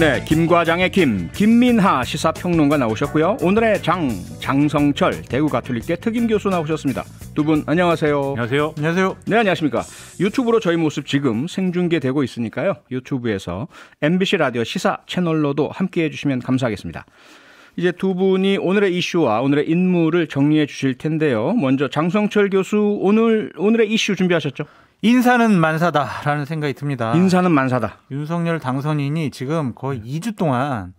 네, 김 과장의 김, 김민하 시사평론가 나오셨고요. 오늘의 장, 장성철 대구가톨릭대 특임교수 나오셨습니다. 두분 안녕하세요. 안녕하세요. 안녕하세요. 네, 안녕하십니까. 유튜브로 저희 모습 지금 생중계되고 있으니까요. 유튜브에서 MBC 라디오 시사 채널로도 함께해 주시면 감사하겠습니다. 이제 두 분이 오늘의 이슈와 오늘의 인물을 정리해 주실 텐데요. 먼저 장성철 교수 오늘 오늘의 이슈 준비하셨죠? 인사는 만사다라는 생각이 듭니다. 인사는 만사다. 윤석열 당선인이 지금 거의 2주 동안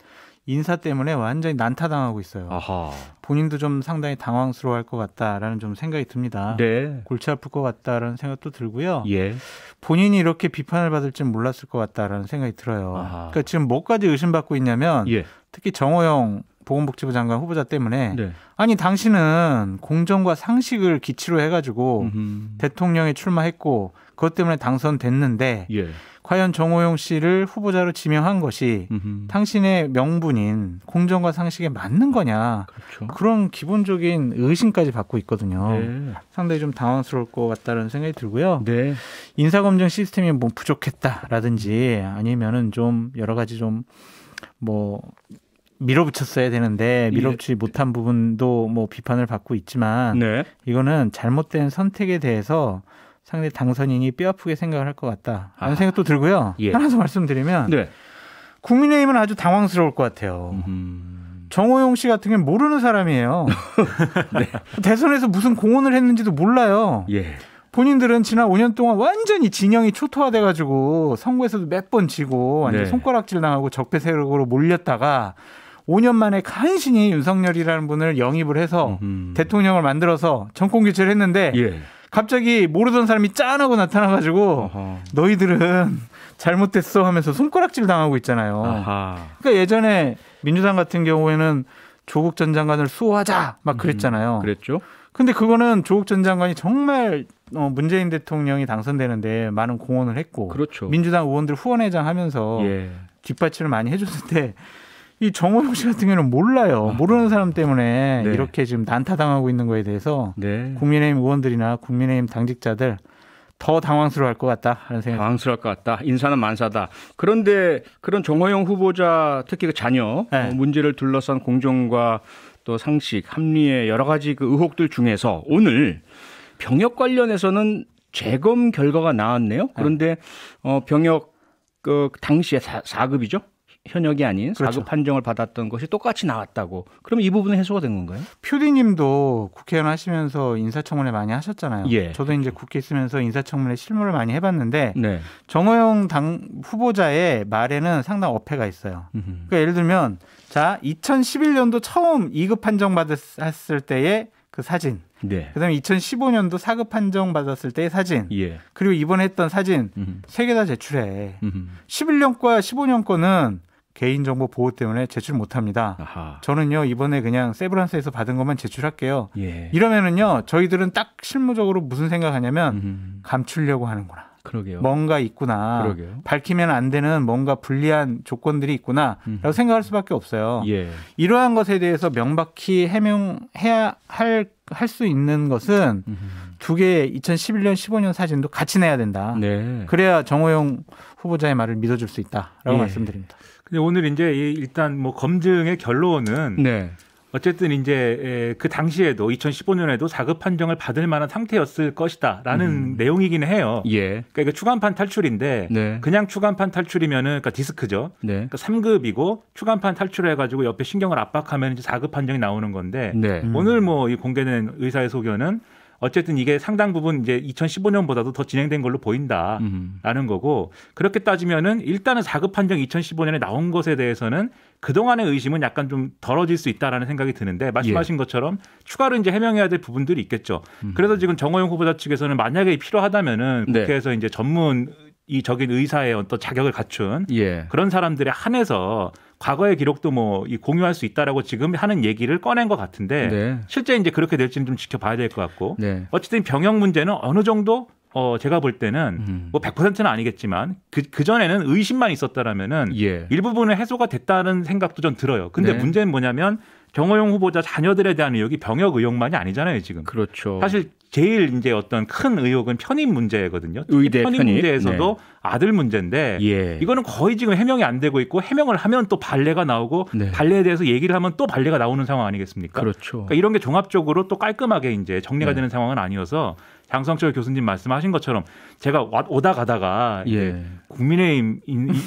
인사 때문에 완전히 난타당하고 있어요. 아하. 본인도 좀 상당히 당황스러워할 것 같다라는 좀 생각이 듭니다. 네. 골치 아플 것 같다라는 생각도 들고요. 예. 본인이 이렇게 비판을 받을 줄 몰랐을 것 같다라는 생각이 들어요. 아하. 그러니까 지금 뭐까지 의심받고 있냐면 예. 특히 정호영 보건복지부 장관 후보자 때문에 네. 아니 당신은 공정과 상식을 기치로 해가지고 음흠. 대통령에 출마했고 그것 때문에 당선됐는데 예. 과연 정호용 씨를 후보자로 지명한 것이 음흠. 당신의 명분인 공정과 상식에 맞는 거냐 그렇죠. 그런 기본적인 의심까지 받고 있거든요. 네. 상당히 좀 당황스러울 것 같다는 생각이 들고요. 네. 인사검증 시스템이 뭐 부족했다라든지 아니면은 좀 여러 가지 좀뭐 밀어붙였어야 되는데 예. 밀어붙이지 못한 부분도 뭐 비판을 받고 있지만 네. 이거는 잘못된 선택에 대해서 상대 당선인이 뼈아프게 생각을 할 것같다하는 아. 생각도 들고요. 예. 하나 더 말씀드리면 네. 국민의힘은 아주 당황스러울 것 같아요. 음... 정호용 씨 같은 경우는 모르는 사람이에요. 네. 대선에서 무슨 공헌을 했는지도 몰라요. 예. 본인들은 지난 5년 동안 완전히 진영이 초토화돼가지고 선거에서도 몇 번 지고 완전 네. 손가락질 당하고 적폐세력으로 몰렸다가 5년 만에 간신히 윤석열이라는 분을 영입을 해서 음. 대통령을 만들어서 정권 교체를 했는데 예. 갑자기 모르던 사람이 짠하고 나타나가지고 어허. 너희들은 잘못됐어 하면서 손가락질 당하고 있잖아요. 아하. 그러니까 예전에 민주당 같은 경우에는 조국 전 장관을 수호하자 막 음, 그랬잖아요. 음, 그랬죠. 근데 그거는 조국 전 장관이 정말 어, 문재인 대통령이 당선되는데 많은 공헌을 했고 그렇죠. 민주당 의원들 후원회장 하면서 예. 뒷받침을 많이 해줬을때 이 정호영 씨 같은 경우는 몰라요. 모르는 사람 때문에 네. 이렇게 지금 난타당하고 있는 거에 대해서 네. 국민의힘 의원들이나 국민의힘 당직자들 더 당황스러워할 것 같다 하는 생각. 당황스러울 것 같다. 인사는 만사다. 그런데 그런 정호영 후보자 특히 그 자녀 네. 어, 문제를 둘러싼 공정과 또 상식, 합리의 여러 가지 그 의혹들 중에서 오늘 병역 관련해서는 재검 결과가 나왔네요. 네. 그런데 어, 병역 그 당시에 4, 급이죠 현역이 아닌 그렇죠. 급 판정을 받았던 것이 똑같이 나왔다고. 그럼 이 부분은 해소가 된 건가요? 표디님도 국회의원 하시면서 인사청문회 많이 하셨잖아요. 예. 저도 이제 국회 있으면서 인사청문회 실무를 많이 해봤는데 네. 정호영 당 후보자의 말에는 상당 어폐가 있어요. 그러니까 예를 들면 자 2011년도 처음 2급 판정 받았을 때의 그 사진. 네. 그다음에 2015년도 사급 판정 받았을 때의 사진. 예. 그리고 이번에 했던 사진 세 개 다 제출해. 음흠. 11년 과 15년 거는 개인정보 보호 때문에 제출 못합니다. 아하. 저는요 이번에 그냥 세브란스에서 받은 것만 제출할게요. 예. 이러면은요 저희들은 딱 실무적으로 무슨 생각하냐면 음흠. 감추려고 하는구나. 그러게요. 뭔가 있구나. 그러게요. 밝히면 안 되는 뭔가 불리한 조건들이 있구나라고 생각할 수밖에 없어요. 예. 이러한 것에 대해서 명백히 해명해야 할할수 있는 것은. 음흠. 두 개의 2011년, 15년 사진도 같이 내야 된다. 네. 그래야 정호영 후보자의 말을 믿어줄 수 있다라고 예. 말씀드립니다. 근데 오늘 이제 일단 뭐 검증의 결론은 네. 어쨌든 이제 그 당시에도 2015년에도 사급 판정을 받을 만한 상태였을 것이다라는 음. 내용이기는 해요. 예. 그러니까 추간판 탈출인데 네. 그냥 추간판 탈출이면은 그러니까 디스크죠. 네. 그러니까 3급이고 추간판 탈출해가지고 옆에 신경을 압박하면 이제 4급 판정이 나오는 건데 네. 오늘 뭐 이 공개된 의사의 소견은 어쨌든 이게 상당 부분 이제 2015년보다도 더 진행된 걸로 보인다라는 음. 거고 그렇게 따지면은 일단은 사급 판정 2015년에 나온 것에 대해서는 그동안의 의심은 약간 좀 덜어질 수 있다라는 생각이 드는데 말씀하신 예. 것처럼 추가로 이제 해명해야 될 부분들이 있겠죠. 음. 그래서 지금 정호영 후보자 측에서는 만약에 필요하다면은 네. 국회에서 네. 이제 전문 이적인 의사의 어떤 자격을 갖춘 예. 그런 사람들의 한해서 과거의 기록도 뭐이 공유할 수 있다라고 지금 하는 얘기를 꺼낸 것 같은데 네. 실제 이제 그렇게 될지는 좀 지켜봐야 될 것 같고 네. 어쨌든 병역 문제는 어느 정도 어 제가 볼 때는 음. 뭐 100%는 아니겠지만 그그 전에는 의심만 있었다라면은 예. 일부분은 해소가 됐다는 생각도 좀 들어요. 근데 네. 문제는 뭐냐면 정호영 후보자 자녀들에 대한 의혹이 병역 의혹만이 아니잖아요 지금. 그렇죠. 사실 제일 이제 어떤 큰 의혹은 편입 문제거든요. 의대 편입, 편입. 문제에서도 네. 아들 문제인데 예. 이거는 거의 지금 해명이 안 되고 있고 해명을 하면 또발레가 나오고 네. 반례에 대해서 얘기를 하면 또발레가 나오는 상황 아니겠습니까? 그렇죠. 그러니까 이런 게 종합적으로 또 깔끔하게 이제 정리가 네. 되는 상황은 아니어서 장성철 교수님 말씀하신 것처럼 제가 오다 가다가 예. 국민의힘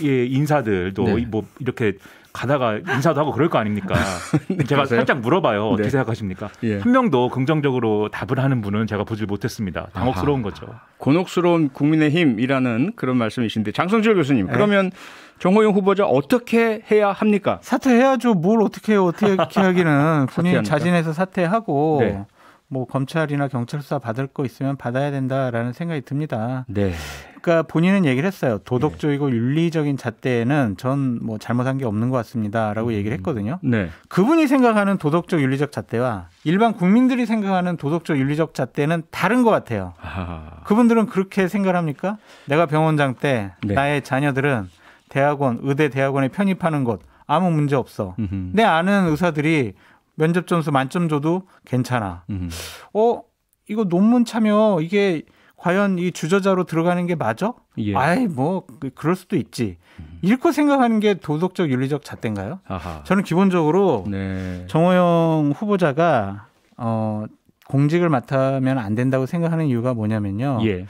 예, 인사들도 네. 뭐 이렇게 가다가 인사도 하고 그럴 거 아닙니까? 네, 제가 그러세요? 살짝 물어봐요. 어떻게 네. 생각하십니까? 예. 한 명도 긍정적으로 답을 하는 분은 제가 보질 못했습니다. 당혹스러운 아하. 거죠. 곤혹스러운 국민의힘이라는 그런 말씀이신데 장성철 교수님 네. 그러면 정호영 후보자 어떻게 해야 합니까? 사퇴해야죠. 뭘 어떻게 해요? 어떻게 하기는 본인 자진해서 사퇴하고 네. 뭐 검찰이나 경찰 수사 받을 거 있으면 받아야 된다라는 생각이 듭니다. 네. 그러니까 본인은 얘기를 했어요. 도덕적이고 네. 윤리적인 잣대에는 전 뭐 잘못한 게 없는 것 같습니다라고 음. 얘기를 했거든요. 네. 그분이 생각하는 도덕적 윤리적 잣대와 일반 국민들이 생각하는 도덕적 윤리적 잣대는 다른 것 같아요. 아. 그분들은 그렇게 생각합니까? 내가 병원장 때 네. 나의 자녀들은 대학원, 의대 대학원에 편입하는 것 아무 문제 없어. 음흠. 내 아는 의사들이 면접 점수 만점 줘도 괜찮아. 음. 어, 이거 논문 참여 이게 과연 이 주저자로 들어가는 게 맞아? 예. 아이 뭐 그, 그럴 수도 있지. 음. 이렇게 생각하는 게 도덕적 윤리적 잣대인가요? 아하. 저는 기본적으로 네. 정호영 후보자가 어 공직을 맡으면 안 된다고 생각하는 이유가 뭐냐면요. 예.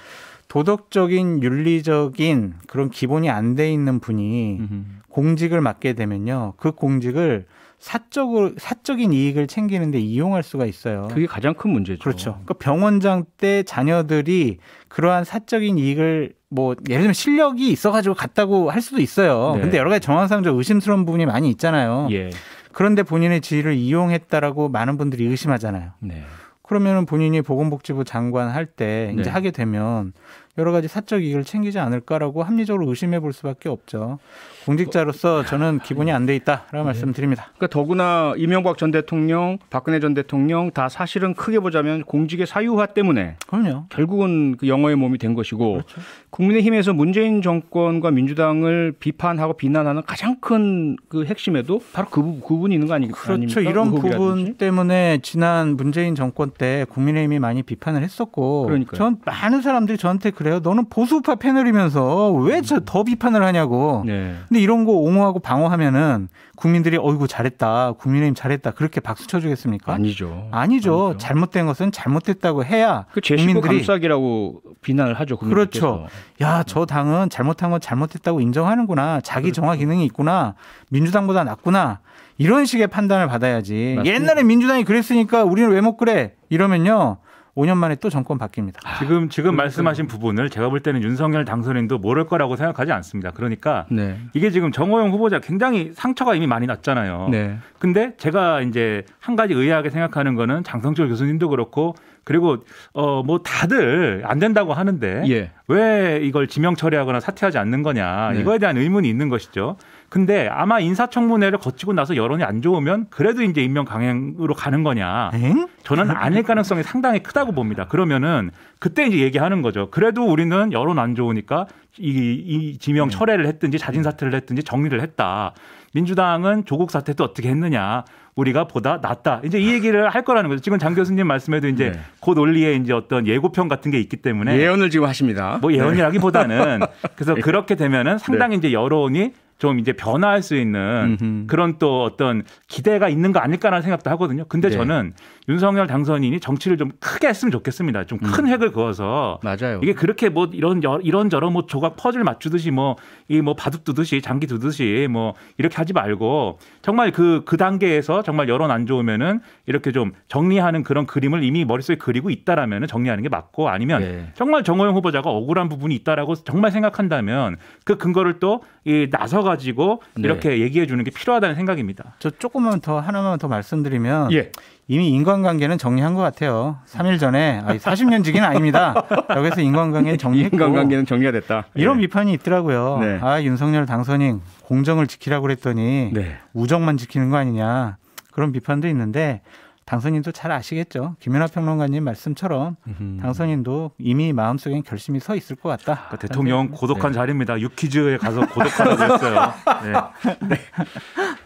도덕적인 윤리적인 그런 기본이 안 돼 있는 분이 음흠. 공직을 맡게 되면요. 그 공직을 사적으로 사적인 이익을 챙기는데 이용할 수가 있어요. 그게 가장 큰 문제죠. 그렇죠. 그러니까 병원장 때 자녀들이 그러한 사적인 이익을 뭐 예를 들면 실력이 있어가지고 갔다고 할 수도 있어요. 네. 근데 여러 가지 정황상적 의심스러운 부분이 많이 있잖아요. 예. 그런데 본인의 지위를 이용했다라고 많은 분들이 의심하잖아요. 네. 그러면은 본인이 보건복지부 장관 할 때 이제 네. 하게 되면 여러 가지 사적 이익을 챙기지 않을까라고 합리적으로 의심해 볼 수밖에 없죠. 공직자로서 저는 기분이 안 돼있다라고 네. 말씀드립니다. 그러니까 더구나 이명박 전 대통령, 박근혜 전 대통령 다 사실은 크게 보자면 공직의 사유화 때문에 그럼요. 결국은 그 영어의 몸이 된 것이고 그렇죠. 국민의힘에서 문재인 정권과 민주당을 비판하고 비난하는 가장 큰 그 핵심에도 바로 그, 그 부분이 있는 거 그렇죠. 아닙니까? 그렇죠. 이런 부분 아니지? 때문에 지난 문재인 정권 때 국민의힘이 많이 비판을 했었고 그러니까요. 전 많은 사람들이 저한테 그래요. 너는 보수파 패널이면서 왜저더 음. 비판을 하냐고. 네. 근데 이런 거 옹호하고 방어하면은 국민들이 어이구 잘했다, 국민의힘 잘했다 그렇게 박수 쳐주겠습니까? 아니죠. 아니죠. 아니죠. 잘못된 것은 잘못됐다고 해야 그 국민들이 감싸기라고 비난을 하죠. 그렇죠. 야저 네. 당은 잘못한 건 잘못했다고 인정하는구나. 자기 그렇죠. 정화 기능이 있구나. 민주당보다 낫구나. 이런 식의 판단을 받아야지. 맞습니다. 옛날에 민주당이 그랬으니까 우리는 왜 못 그래? 이러면요. 5년 만에 또 정권 바뀝니다. 아, 지금 지금 그 말씀하신 부분을 제가 볼 때는 윤석열 당선인도 모를 거라고 생각하지 않습니다. 그러니까 네. 이게 지금 정호영 후보자 굉장히 상처가 이미 많이 났잖아요. 네. 근데 제가 이제 한 가지 의아하게 생각하는 거는 장성철 교수님도 그렇고 그리고 어뭐 다들 안 된다고 하는데 예. 왜 이걸 지명 처리하거나 사퇴하지 않는 거냐 네. 이거에 대한 의문이 있는 것이죠. 근데 아마 인사청문회를 거치고 나서 여론이 안 좋으면 그래도 이제 임명 강행으로 가는 거냐? 엥? 저는 아닐 가능성이 상당히 크다고 봅니다. 그러면은 그때 이제 얘기하는 거죠. 그래도 우리는 여론 안 좋으니까 이, 이 지명 네. 철회를 했든지 자진 사퇴를 했든지 정리를 했다. 민주당은 조국 사태 도 어떻게 했느냐? 우리가 보다 낫다. 이제 이 얘기를 할 거라는 거죠. 지금 장 교수님 말씀에도 이제 네. 그 논리에 이제 어떤 예고편 같은 게 있기 때문에 예언을 지금 하십니다. 뭐 예언이라기보다는 네. 그래서 예. 그렇게 되면은 상당히 네. 이제 여론이 좀 이제 변화할 수 있는 음흠. 그런 또 어떤 기대가 있는 거 아닐까라는 생각도 하거든요. 근데 네. 저는 윤석열 당선인이 정치를 좀 크게 했으면 좋겠습니다. 좀큰 음. 획을 그어서 맞아요. 이게 그렇게 뭐 이런 이런 저런 뭐 조각 퍼즐 맞추듯이 뭐이뭐 뭐 바둑 두듯이 장기 두듯이 뭐 이렇게 하지 말고 정말 그그 그 단계에서 정말 여론 안 좋으면은 이렇게 좀 정리하는 그런 그림을 이미 머릿속에 그리고 있다라면은 정리하는 게 맞고 아니면 네. 정말 정호영 후보자가 억울한 부분이 있다라고 정말 생각한다면 그 근거를 또 이 나서 가지고 네. 이렇게 네. 얘기해 주는 게 필요하다는 생각입니다. 저 조금만 더 하나만 더 말씀드리면 예. 이미 인간관계는 정리한 것 같아요. 3일 전에 아니, 40년 지기는 아닙니다. 여기서 인간관계는 정리했고 인간관계는 정리가 됐다. 이런 네. 비판이 있더라고요. 네. 아 윤석열 당선인 공정을 지키라고 그랬더니 네. 우정만 지키는 거 아니냐 그런 비판도 있는데 당선인도 잘 아시겠죠. 김연아 평론가님 말씀처럼 당선인도 이미 마음속엔 결심이 서 있을 것 같다. 그러니까 대통령 고독한 네. 자리입니다. 유퀴즈에 가서 고독하다고 했어요. 네. 네.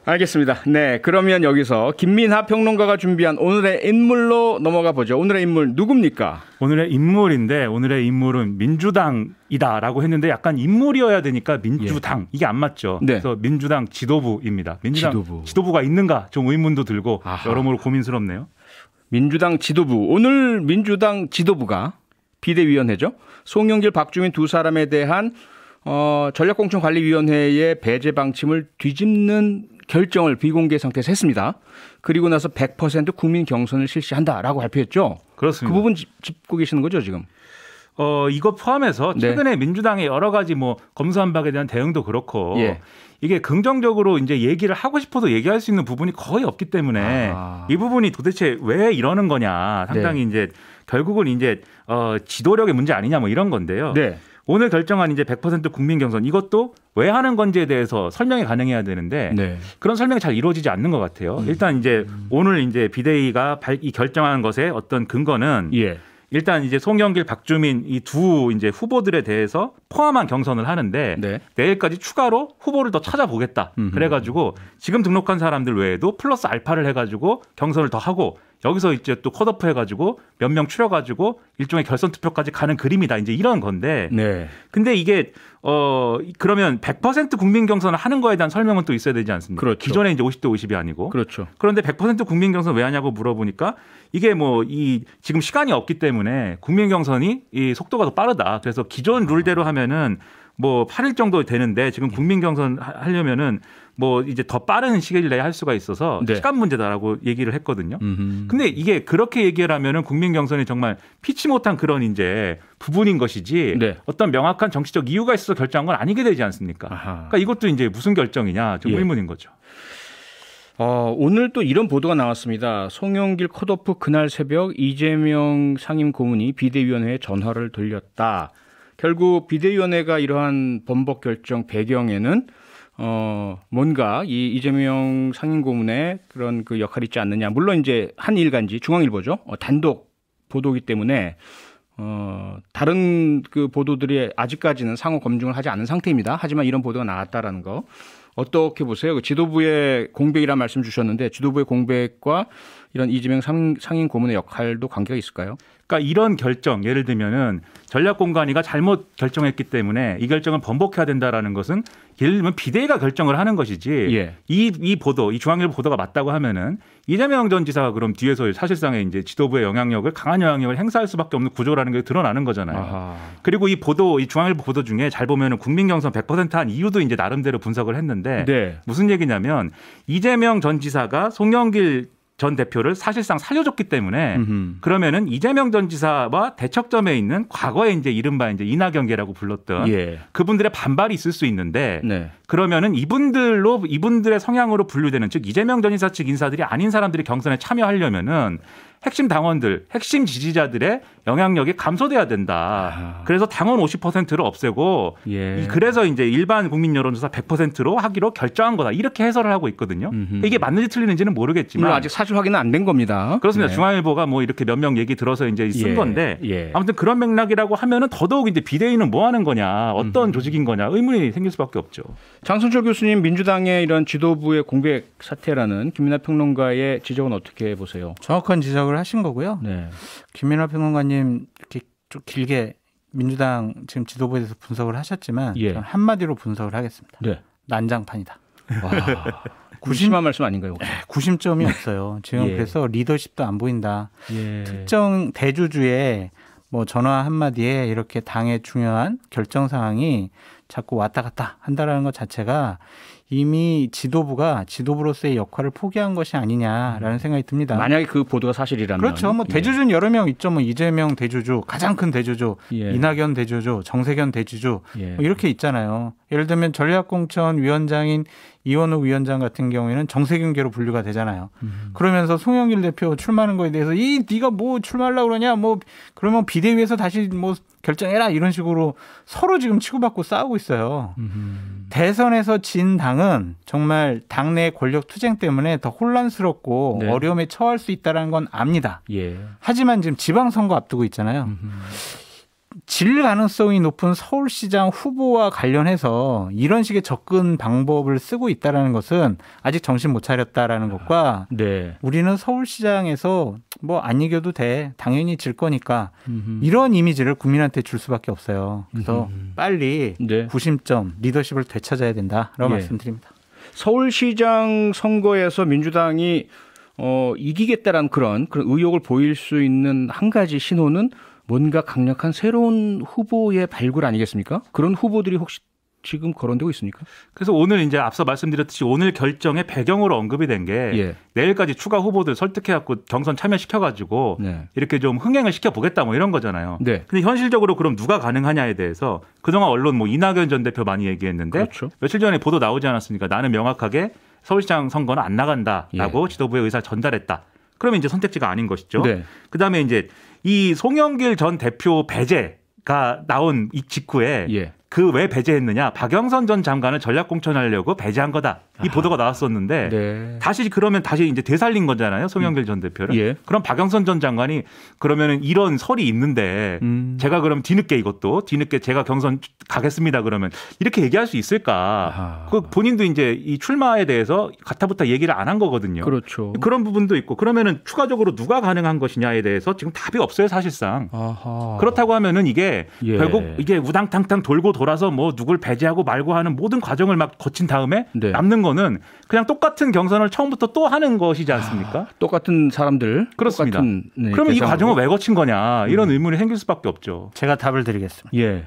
알겠습니다. 네, 그러면 여기서 김민하 평론가가 준비한 오늘의 인물로 넘어가 보죠. 오늘의 인물 누굽니까? 오늘의 인물인데 오늘의 인물은 민주당이다라고 했는데 약간 인물이어야 되니까 민주당 예. 이게 안 맞죠. 네. 그래서 민주당 지도부입니다. 민주당 지도부. 가 있는가 좀 의문도 들고 아하. 여러모로 고민스럽네요. 민주당 지도부 오늘 민주당 지도부가 비대위원회죠. 송영길, 박주민 두 사람에 대한 어, 전략공천관리위원회의 배제 방침을 뒤집는 결정을 비공개 상태에서 했습니다. 그리고 나서 100% 국민 경선을 실시한다라고 발표했죠. 그렇습니다. 그 부분 짚고 계시는 거죠 지금? 어, 이거 포함해서 네. 최근에 네. 민주당의 여러 가지 뭐 검수한박에 대한 대응도 그렇고 예. 이게 긍정적으로 이제 얘기를 하고 싶어도 얘기할 수 있는 부분이 거의 없기 때문에 아. 이 부분이 도대체 왜 이러는 거냐 상당히 네. 이제 결국은 이제 어, 지도력의 문제 아니냐 뭐 이런 건데요. 네. 오늘 결정한 이제 100% 국민 경선 이것도 왜 하는 건지에 대해서 설명이 가능해야 되는데 네. 그런 설명이 잘 이루어지지 않는 것 같아요. 음. 일단 이제 음. 오늘 이제 비대위가 발, 이 결정한 것에 어떤 근거는 예. 일단 이제 송영길, 박주민 이 두 이제 후보들에 대해서 포함한 경선을 하는데 네. 내일까지 추가로 후보를 더 찾아보겠다. 음흠. 그래가지고 지금 등록한 사람들 외에도 플러스 알파를 해가지고 경선을 더 하고 여기서 이제 또 컷오프 해가지고 몇 명 추려가지고 일종의 결선 투표까지 가는 그림이다. 이제 이런 건데. 네. 근데 이게 어 그러면 100% 국민 경선을 하는 거에 대한 설명은 또 있어야 되지 않습니까? 그렇죠. 기존에 이제 50대 50이 아니고. 그렇죠. 그런데 100% 국민 경선 왜 하냐고 물어보니까 이게 뭐 이 지금 시간이 없기 때문에 국민 경선이 이 속도가 더 빠르다. 그래서 기존 룰대로 하면은 뭐 8일 정도 되는데 지금 네. 국민 경선 하려면은 뭐 이제 더 빠른 시일 내에 할 수가 있어서 네. 시간 문제다라고 얘기를 했거든요. 음흠. 근데 이게 그렇게 얘기를 하면은 국민 경선이 정말 피치 못한 그런 이제 부분인 것이지 네. 어떤 명확한 정치적 이유가 있어서 결정한 건 아니게 되지 않습니까? 아하. 그러니까 이것도 이제 무슨 결정이냐 좀 예. 의문인 거죠. 어, 오늘 또 이런 보도가 나왔습니다. 송영길 컷오프 그날 새벽 이재명 상임 고문이 비대위원회에 전화를 돌렸다. 결국 비대위원회가 이러한 번복 결정 배경에는 어, 뭔가 이 이재명 상임고문의 그런 그 역할이 있지 않느냐. 물론 이제 한일간지 중앙일보죠. 어, 단독 보도기 때문에 어, 다른 그 보도들이 아직까지는 상호 검증을 하지 않은 상태입니다. 하지만 이런 보도가 나왔다라는 거. 어떻게 보세요? 그 지도부의 공백이라 말씀 주셨는데 지도부의 공백과 이런 이재명 상, 상임 고문의 역할도 관계가 있을까요? 그러니까 이런 결정 예를 들면은 전략공간위가 잘못 결정했기 때문에 이 결정을 번복해야 된다라는 것은 예를 들면 비대위가 결정을 하는 것이지 예. 이, 이 보도 이 중앙일보 보도가 맞다고 하면은 이재명 전 지사가 그럼 뒤에서 사실상의 이제 지도부의 영향력을 강한 영향력을 행사할 수밖에 없는 구조라는 게 드러나는 거잖아요. 아하. 그리고 이 보도 이 중앙일보 보도 중에 잘 보면은 국민 경선 100%한 이유도 이제 나름대로 분석을 했는데 네. 무슨 얘기냐면 이재명 전 지사가 송영길 전 대표를 사실상 살려줬기 때문에 그러면은 이재명 전 지사와 대척점에 있는 과거에 이제 이른바 이제 이낙연계라고 불렀던 예. 그분들의 반발이 있을 수 있는데 네. 그러면은 이분들로 이분들의 성향으로 분류되는 즉 이재명 전 지사 측 인사들이 아닌 사람들이 경선에 참여하려면은 핵심 당원들, 핵심 지지자들의 영향력이 감소돼야 된다. 아. 그래서 당원 50%를 없애고 예. 그래서 이제 일반 국민 여론조사 100%로 하기로 결정한 거다. 이렇게 해설을 하고 있거든요. 음흠. 이게 맞는지 틀리는지는 모르겠지만 물론 아직 사실 확인은 안 된 겁니다. 그렇습니다. 네. 중앙일보가 뭐 이렇게 몇 명 얘기 들어서 이제 쓴 예. 건데 예. 아무튼 그런 맥락이라고 하면은 더더욱 이제 비대위는 뭐 하는 거냐, 어떤 음흠. 조직인 거냐 의문이 생길 수밖에 없죠. 장순철 교수님 민주당의 이런 지도부의 공백 사태라는 김민하 평론가의 지적은 어떻게 보세요? 정확한 지적을 지적을 하신 거고요. 네. 김민하 평론가님 이렇게 좀 길게 민주당 지금 지도부에 서 분석을 하셨지만 예. 한마디로 분석을 하겠습니다. 네. 난장판이다. 와, 구심한 말씀 아닌가요? 혹시? 예, 구심점이 네. 없어요. 지금 예. 그래서 리더십도 안 보인다. 예. 특정 대주주의 뭐 전화 한마디에 이렇게 당의 중요한 결정 사항이 자꾸 왔다 갔다 한다라는 것 자체가 이미 지도부가 지도부로서의 역할을 포기한 것이 아니냐라는 음. 생각이 듭니다. 만약에 그 보도가 사실이라면 그렇죠. 뭐 대주주는 예. 여러 명 있죠. 뭐 이재명 대주주, 가장 큰 대주주, 예. 이낙연 대주주, 정세균 대주주 예. 뭐 이렇게 있잖아요. 예를 들면 전략공천 위원장인 이원우 위원장 같은 경우에는 정세균계로 분류가 되잖아요. 음. 그러면서 송영길 대표 출마하는 거에 대해서 이 네가 뭐 출마하려고 그러냐 뭐 그러면 비대위에서 다시 뭐 결정해라 이런 식으로 서로 지금 치고받고 싸우고 있어요. 음. 대선에서 진 당은 정말 당내 권력 투쟁 때문에 더 혼란스럽고 네. 어려움에 처할 수 있다라는 건 압니다. 예. 하지만 지금 지방선거 앞두고 있잖아요. 음. 질 가능성이 높은 서울시장 후보와 관련해서 이런 식의 접근 방법을 쓰고 있다라는 것은 아직 정신 못 차렸다라는 아, 것과 네. 우리는 서울시장에서 뭐 안 이겨도 돼 당연히 질 거니까 음흠. 이런 이미지를 국민한테 줄 수밖에 없어요. 그래서 음흠. 빨리 네. 구심점 리더십을 되찾아야 된다라고 예. 말씀드립니다. 서울시장 선거에서 민주당이 어, 이기겠다라는 그런 그런 의욕을 보일 수 있는 한 가지 신호는 뭔가 강력한 새로운 후보의 발굴 아니겠습니까? 그런 후보들이 혹시 지금 거론되고 있습니까? 그래서 오늘 이제 앞서 말씀드렸듯이 오늘 결정의 배경으로 언급이 된게 예. 내일까지 추가 후보들 설득해갖고 경선 참여시켜가지고 네. 이렇게 좀 흥행을 시켜보겠다 뭐 이런 거잖아요. 네. 근데 현실적으로 그럼 누가 가능하냐에 대해서 그동안 언론 뭐 이낙연 전 대표 많이 얘기했는데 그렇죠. 며칠 전에 보도 나오지 않았습니까? 나는 명확하게 서울시장 선거는 안 나간다라고 예. 지도부의 의사 전달했다. 그러면 이제 선택지가 아닌 것이죠. 네. 그다음에 이제 이 송영길 전 대표 배제 가 나온 이 직후에 예. 그왜 배제했느냐 박영선 전 장관을 전략공천하려고 배제한 거다 이 보도가 나왔었는데 네. 다시 그러면 다시 이제 되살린 거잖아요 송영길 전 대표를 예. 그럼 박영선 전 장관이 그러면 이런 설이 있는데 음. 제가 그럼 뒤늦게 이것도 뒤늦게 제가 경선 가겠습니다 그러면 이렇게 얘기할 수 있을까 아. 그 본인도 이제 이 출마에 대해서 가타부터 얘기를 안 한 거거든요 그렇죠 그런 부분도 있고 그러면은 추가적으로 누가 가능한 것이냐에 대해서 지금 답이 없어요 사실상 아하. 그렇다고 하면은 이게 예. 결국 이게 우당탕탕 돌고 돌아서 뭐 누굴 배제하고 말고 하는 모든 과정을 막 거친 다음에 네. 남는 거는 그냥 똑같은 경선을 처음부터 또 하는 것이지 않습니까? 아, 똑같은 사람들. 그렇습니다. 똑같은, 네, 그러면 이 과정을 왜 거친 거냐 이런 음. 의문이 생길 수밖에 없죠. 제가 답을 드리겠습니다. 예.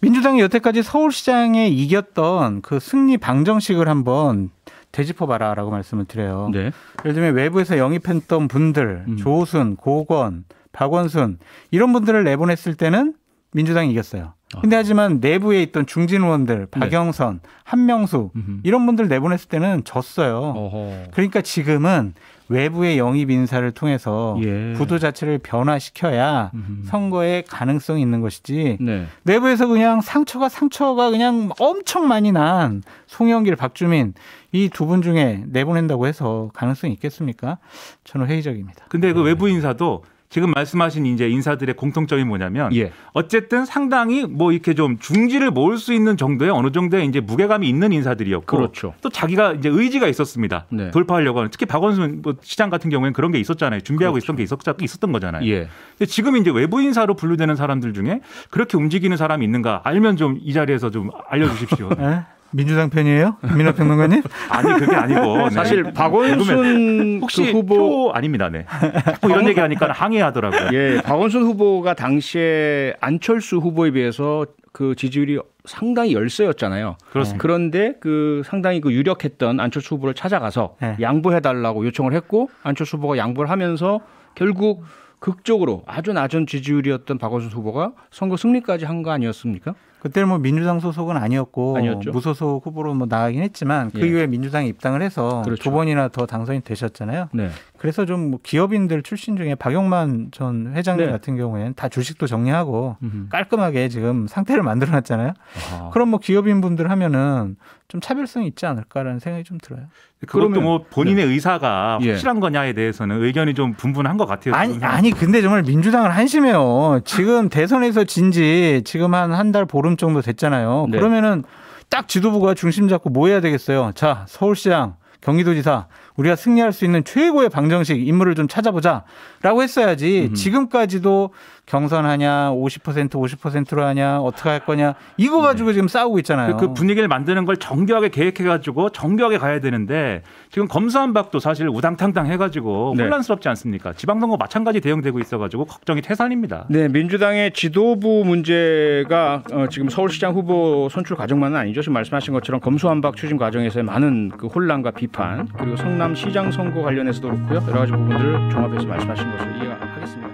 민주당이 여태까지 서울시장에 이겼던 그 승리 방정식을 한번 되짚어봐라라고 말씀을 드려요. 네. 예를 들면 외부에서 영입했던 분들, 음. 조호순, 고건, 박원순 이런 분들을 내보냈을 때는 민주당이 이겼어요. 아. 근데 하지만 내부에 있던 중진 의원들 네. 박영선, 네. 한명수 이런 분들 내보냈을 때는 졌어요. 어허. 그러니까 지금은 외부의 영입 인사를 통해서 예. 구도 자체를 변화시켜야 선거에 가능성이 있는 것이지 네. 내부에서 그냥 상처가 상처가 그냥 엄청 많이 난 송영길, 박주민 이 두 분 중에 내보낸다고 해서 가능성이 있겠습니까? 저는 회의적입니다. 근데 그 네. 외부 인사도 지금 말씀하신 이제 인사들의 공통점이 뭐냐면 예. 어쨌든 상당히 뭐 이렇게 좀 중지를 모을 수 있는 정도의 어느 정도의 이제 무게감이 있는 인사들이었고 그렇죠. 또 자기가 이제 의지가 있었습니다. 네. 돌파하려고 하는 특히 박원순 뭐 시장 같은 경우에는 그런 게 있었잖아요. 준비하고 그렇죠. 있었던 게 있었, 있었던 거잖아요. 예. 근데 지금 이제 외부 인사로 분류되는 사람들 중에 그렇게 움직이는 사람이 있는가 알면 좀 이 자리에서 좀 알려주십시오. 네? 민주당 편이에요? 민민아 평론가님? 아니 그게 아니고 네. 사실 네. 박원순 혹시 그 후보 아닙니다. 네. 자꾸 이런 얘기 하니까 항의하더라고요. 예, 박원순 후보가 당시에 안철수 후보에 비해서 그 지지율이 상당히 열세였잖아요. 그렇습니다. 그런데 그 상당히 그 유력했던 안철수 후보를 찾아가서 네. 양보해 달라고 요청을 했고 안철수 후보가 양보를 하면서 결국 극적으로 아주 낮은 지지율이었던 박원순 후보가 선거 승리까지 한 거 아니었습니까? 그때는 뭐 민주당 소속은 아니었고 아니었죠. 무소속 후보로 뭐 나가긴 했지만 그 예. 이후에 민주당에 입당을 해서 그렇죠. 두 번이나 더 당선이 되셨잖아요. 네. 그래서 좀뭐 기업인들 출신 중에 박용만 전 회장님 네. 같은 경우에는 다 주식도 정리하고 음흠. 깔끔하게 지금 상태를 만들어놨잖아요. 아. 그럼 뭐 기업인 분들 하면은 좀 차별성이 있지 않을까라는 생각이 좀 들어요. 그것도 뭐 본인의 네. 의사가 예. 확실한 거냐에 대해서는 의견이 좀 분분한 것 같아요. 아니, 아니 근데 정말 민주당을 한심해요. 지금 대선에서 진 지 지금 한 한 달 보름 정도 됐잖아요. 네. 그러면은 딱 지도부가 중심 잡고 뭐 해야 되겠어요? 자, 서울시장, 경기도지사 우리가 승리할 수 있는 최고의 방정식 인물을 좀 찾아보자라고 했어야지 음. 지금까지도 경선하냐 50% 50%로 하냐 어떻게 할 거냐 이거 가지고 네. 지금 싸우고 있잖아요. 그, 그 분위기를 만드는 걸 정교하게 계획해 가지고 정교하게 가야 되는데 지금 검수한 박도 사실 우당탕탕해 가지고 네. 혼란스럽지 않습니까? 지방선거 마찬가지 대응되고 있어 가지고 걱정이 태산입니다. 네, 민주당의 지도부 문제가 어, 지금 서울시장 후보 선출 과정만은 아니죠. 지금 말씀하신 것처럼 검수한박 추진 과정에서의 많은 그 혼란과 비판 그리고 성남시장 선거 관련해서도 그렇고요. 여러 가지 부분들 종합해서 말씀하신 것을 이해하겠습니다.